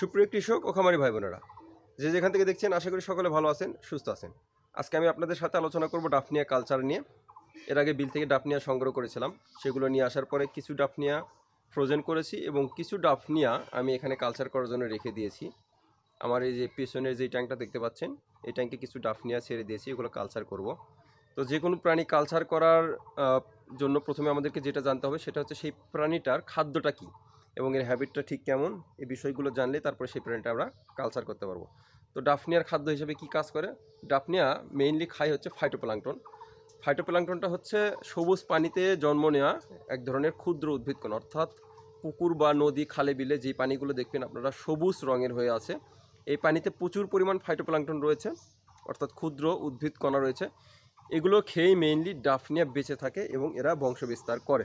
সুপ্রিয় কৃষক ও খামারি ভাই বোনেরা যে যেখান থেকে দেখছেন আশা করি সকলে ভালো আছেন সুস্থ আছেন আজকে আমি আপনাদের সাথে আলোচনা করব ডাফনিয়া কালচার নিয়ে এর আগে বিল থেকে ডাফনিয়া সংগ্রহ করেছিলাম সেগুলো নিয়ে আসার পরে কিছু ডাফনিয়া ফ্রোজেন করেছি এবং কিছু ডাফনিয়া আমি এখানে কালচার করার জন্য রেখে দিয়েছি আমার এই যে পিছনের যে ট্যাঙ্কটা দেখতে পাচ্ছেন এই ট্যাঙ্কে কিছু ডাফনিয়া ছেড়ে দিয়েছি এগুলো কালচার করব তো যে কোনো প্রাণী কালচার করার জন্য প্রথমে আমাদেরকে যেটা জানতে হবে সেটা হচ্ছে সেই প্রাণীটার খাদ্যটা কী এবং এর হ্যাবিটটা ঠিক কেমন এই বিষয়গুলো জানলে তারপরে সেই প্ল্যান্টটা আমরা কালচার করতে পারবো তো ডাফনিয়ার খাদ্য হিসেবে কি কাজ করে ডাফনিয়া মেইনলি খায় হচ্ছে ফাইটোপ্লাংটন ফাইটোপ্লাংটনটা হচ্ছে সবুজ পানিতে জন্ম নেওয়া এক ধরনের ক্ষুদ্র উদ্ভিদকণ অর্থাৎ পুকুর বা নদী খালে বিলে যে পানিগুলো দেখবেন আপনারা সবুজ রঙের হয়ে আছে এই পানিতে প্রচুর পরিমাণ ফাইটোপ্লাংটন রয়েছে অর্থাৎ ক্ষুদ্র উদ্ভিদ কণা রয়েছে এগুলো খেয়েই মেইনলি ডাফনিয়া বেঁচে থাকে এবং এরা বংশবিস্তার করে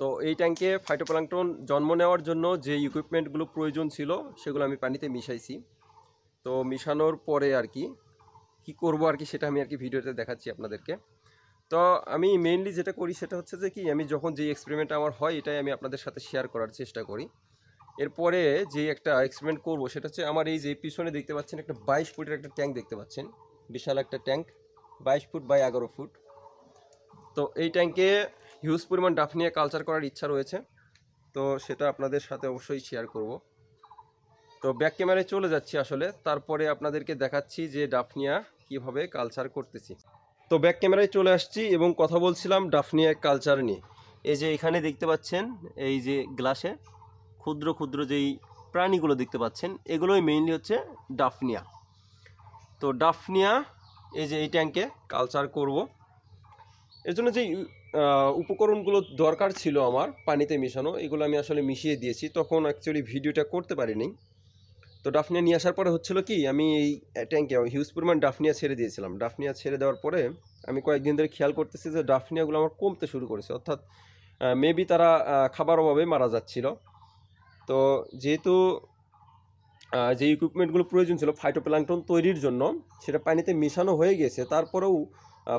তো এই ট্যাঙ্কে ফাইটোপ্লাঙ্কটন জন্ম নেওয়ার জন্য যে ইকুইপমেন্টগুলো প্রয়োজন ছিল সেগুলো আমি পানিতে মিশাইছি তো মিশানোর পরে আর কি কি করব আর কি সেটা আমি আর কি ভিডিওতে দেখাচ্ছি আপনাদেরকে তো আমি মেইনলি যেটা করি সেটা হচ্ছে যে কি আমি যখন যে এক্সপেরিমেন্ট আমার হয় এটাই আমি আপনাদের সাথে শেয়ার করার চেষ্টা করি এরপরে যে একটা এক্সপেরিমেন্ট করব সেটা হচ্ছে আমার এই যে পিছনে দেখতে পাচ্ছেন একটা বাইশ ফুটের একটা ট্যাঙ্ক দেখতে পাচ্ছেন বিশাল একটা ট্যাঙ্ক বাইশ ফুট বাই এগারো ফুট তো এই ট্যাঙ্কে হিউজ পরিমাণ ডাফনিয়া কালচার করার ইচ্ছা রয়েছে তো সেটা আপনাদের সাথে অবশ্যই শেয়ার করব তো ব্যাক ক্যামেরায় চলে যাচ্ছি আসলে তারপরে আপনাদেরকে দেখাচ্ছি যে ডাফনিয়া কিভাবে কালচার করতেছি তো ব্যাক ক্যামেরায় চলে আসছি এবং কথা বলছিলাম ডাফনিয়া কালচার নিয়ে এই যে এখানে দেখতে পাচ্ছেন এই যে গ্লাসে ক্ষুদ্র ক্ষুদ্র যেই প্রাণীগুলো দেখতে পাচ্ছেন এগুলোই মেইনলি হচ্ছে ডাফনিয়া তো ডাফনিয়া এই যে এই ট্যাঙ্কে কালচার করব এর জন্য যে উপকরণগুলো দরকার ছিল আমার পানিতে মিশানো এগুলো আমি আসলে মিশিয়ে দিয়েছি তখন অ্যাকচুয়ালি ভিডিওটা করতে পারিনি তো ডাফনিয়া নিয়ে আসার পরে হচ্ছিল কি আমি এই ট্যাঙ্কে হিউজ পরিমাণ ডাফনিয়া ছেড়ে দিয়েছিলাম ডাফনিয়া ছেড়ে দেওয়ার পরে আমি কয়েকদিন ধরে খেয়াল করতেছি যে ডাফনিয়াগুলো আমার কমতে শুরু করেছে অর্থাৎ মেবি তারা খাবার অভাবে মারা যাচ্ছিল তো যেহেতু যে ইকুইপমেন্টগুলো প্রয়োজন ছিল ফাইটোপ্লাংটন তৈরির জন্য সেটা পানিতে মিশানো হয়ে গেছে তারপরেও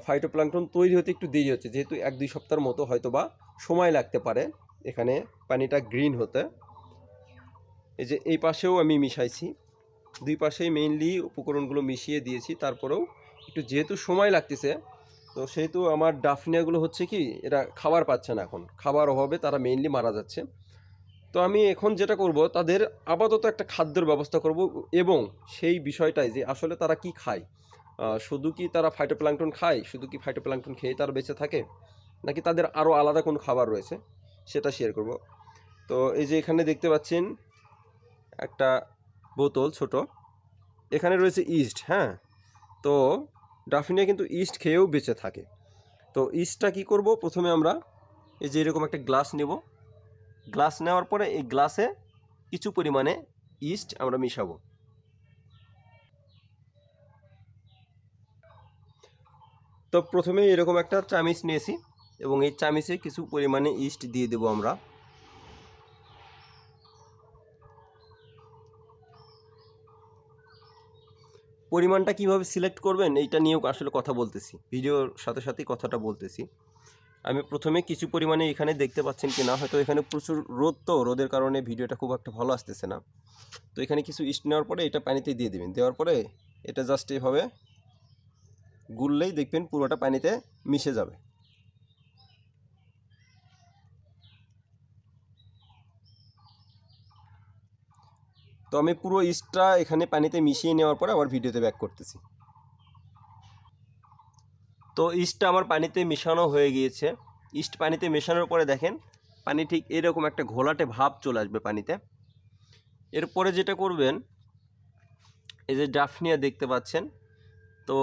ফাইটোপ্লাঙ্কটন তৈরি হতে একটু দেরি হচ্ছে যেহেতু এক দুই সপ্তাহের মতো হয়তো বা সময় লাগতে পারে এখানে পানিটা গ্রিন হতে এই যে এই পাশেও আমি মিশাইছি দুই পাশেই মেইনলি উপকরণগুলো মিশিয়ে দিয়েছি তারপরেও একটু যেহেতু সময় লাগতেছে তো সেহেতু আমার ডাফনিয়াগুলো হচ্ছে কি এরা খাবার পাচ্ছে না এখন খাবার অভাবে তারা মেইনলি মারা যাচ্ছে তো আমি এখন যেটা করব তাদের আপাতত একটা খাদ্যের ব্যবস্থা করব এবং সেই বিষয়টাই যে আসলে তারা কি খায় শুধু কি তারা প্লাংটন খায় শুধু কি প্লাংটন খেয়ে তারা বেঁচে থাকে নাকি তাদের আরও আলাদা কোনো খাবার রয়েছে সেটা শেয়ার করব তো এই যে এখানে দেখতে পাচ্ছেন একটা বোতল ছোট এখানে রয়েছে ইস্ট হ্যাঁ তো ডাফিনিয়া কিন্তু ইস্ট খেয়েও বেঁচে থাকে তো ইস্টটা কি করব প্রথমে আমরা এই যে এরকম একটা গ্লাস নেব গ্লাস নেওয়ার পরে এই গ্লাসে কিছু পরিমাণে ইস্ট আমরা মিশাবো তো প্রথমে এরকম একটা চামিচ নিয়েছি এবং এই চামিচে কিছু পরিমাণে ইস্ট দিয়ে দেব আমরা পরিমাণটা কিভাবে সিলেক্ট করবেন এইটা নিয়েও আসলে কথা বলতেছি ভিডিওর সাথে সাথেই কথাটা বলতেছি আমি প্রথমে কিছু পরিমাণে এখানে দেখতে পাচ্ছেন কি না হয়তো এখানে প্রচুর রোদ তো রোদের কারণে ভিডিওটা খুব একটা ভালো আসতেছে না তো এখানে কিছু ইস্ট নেওয়ার পরে এটা পানিতে দিয়ে দেবেন দেওয়ার পরে এটা জাস্ট এভাবে গুললেই দেখবেন পুরোটা পানিতে মিশে যাবে তো আমি পুরো ইস্টটা এখানে পানিতে মিশিয়ে নেওয়ার পর আবার ভিডিওতে ব্যাক করতেছি তো ইস্টটা আমার পানিতে মেশানো হয়ে গিয়েছে ইস্ট পানিতে মেশানোর পরে দেখেন পানি ঠিক এরকম একটা ঘোলাটে ভাব চলে আসবে পানিতে এরপরে যেটা করবেন এই যে ডাফনিয়া দেখতে পাচ্ছেন তো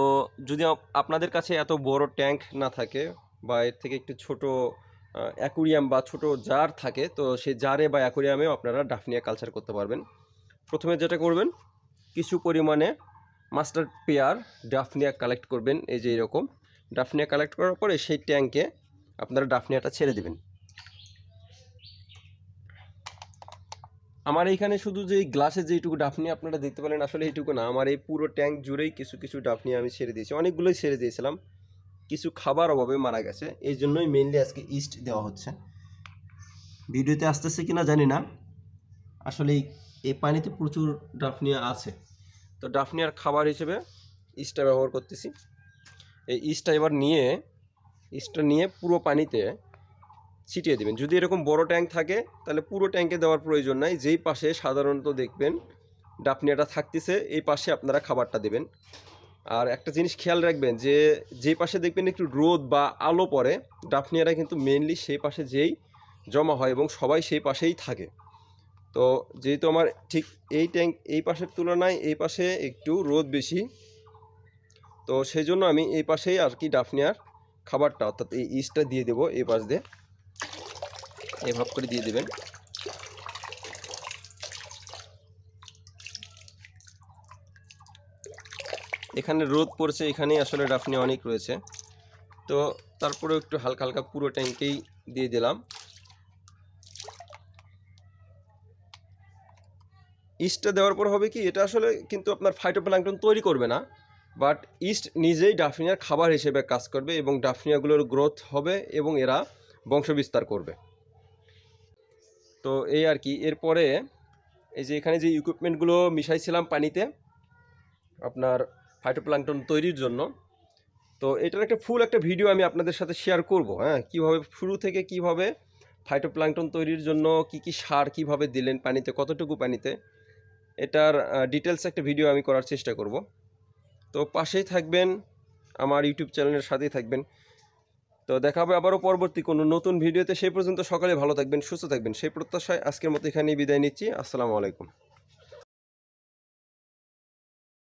যদি আপনাদের কাছে এত বড় ট্যাঙ্ক না থাকে বা এর থেকে একটু ছোট অ্যাকুরিয়াম বা ছোট জার থাকে তো সেই জারে বা অ্যাকুরিয়ামেও আপনারা ডাফনিয়া কালচার করতে পারবেন প্রথমে যেটা করবেন কিছু পরিমাণে মাস্টার পেয়ার ডাফনিয়া কালেক্ট করবেন এই যে এরকম ডাফনিয়া কালেক্ট করার পরে সেই ট্যাঙ্কে আপনারা ডাফনিয়াটা ছেড়ে দেবেন আমার এইখানে শুধু যে গ্লাসে যেইটুকু ডাফনি আপনারা দেখতে পেলেন আসলে এইটুকু না আমার এই পুরো ট্যাঙ্ক জুড়েই কিছু কিছু ডাফনি আমি ছেড়ে দিয়েছি অনেকগুলোই ছেড়ে দিয়েছিলাম কিছু খাবার অভাবে মারা গেছে এই জন্যই মেনলি আজকে ইস্ট দেওয়া হচ্ছে ভিডিওতে আসতেছে কি না জানি না আসলে এই পানিতে প্রচুর ডাফনিয়া আছে তো ডাফনিয়ার খাবার হিসেবে ইস্টটা ব্যবহার করতেছি এই ইস্টটা এবার নিয়ে ইস্টটা নিয়ে পুরো পানিতে ছিটিয়ে দেবেন যদি এরকম বড় ট্যাঙ্ক থাকে তাহলে পুরো ট্যাঙ্কে দেওয়ার প্রয়োজন নাই যেই পাশে সাধারণত দেখবেন ডাপনিয়াটা থাকতেছে এই পাশে আপনারা খাবারটা দেবেন আর একটা জিনিস খেয়াল রাখবেন যে যে পাশে দেখবেন একটু রোদ বা আলো পড়ে ডাপনিয়ারা কিন্তু মেনলি সেই পাশে যেই জমা হয় এবং সবাই সেই পাশেই থাকে তো যেহেতু আমার ঠিক এই ট্যাঙ্ক এই পাশের তুলনায় এই পাশে একটু রোদ বেশি তো সেই জন্য আমি এই পাশেই আর কি ডাফনিয়ার খাবারটা অর্থাৎ এই ইস্টটা দিয়ে দেবো এই পাশ দিয়ে এভাব করে দিয়ে দেবেন এখানে রোদ পড়ছে এখানেই আসলে ডাফনি অনেক রয়েছে তো তারপরেও একটু হালকা হালকা পুরো ট্যাঙ্কেই দিয়ে দিলাম ইস্টটা দেওয়ার পর হবে কি এটা আসলে কিন্তু আপনার ফাইটোপ্লাঙ্কটন তৈরি করবে না বাট ইস্ট নিজেই ডাফনিয়ার খাবার হিসেবে কাজ করবে এবং ডাফনিয়াগুলোর গ্রোথ হবে এবং এরা বংশবিস্তার করবে তো এই আর কি এরপরে এই যে এখানে যে ইকুইপমেন্টগুলো মিশাইছিলাম পানিতে আপনার ফাইটোপ্লাংটন তৈরির জন্য তো এটার একটা ফুল একটা ভিডিও আমি আপনাদের সাথে শেয়ার করব হ্যাঁ কীভাবে শুরু থেকে কিভাবে ফাইটোপ্লাংটন তৈরির জন্য কি কি সার কিভাবে দিলেন পানিতে কতটুকু পানিতে এটার ডিটেলস একটা ভিডিও আমি করার চেষ্টা করব তো পাশেই থাকবেন আমার ইউটিউব চ্যানেলের সাথেই থাকবেন তো দেখাবো আবারও পরবর্তী কোনো নতুন ভিডিওতে সেই পর্যন্ত সকালে ভালো থাকবেন সুস্থ থাকবেন সেই প্রত্যাশায় আজকের মতো এখানেই বিদায় নিচ্ছি আসসালামু আলাইকুম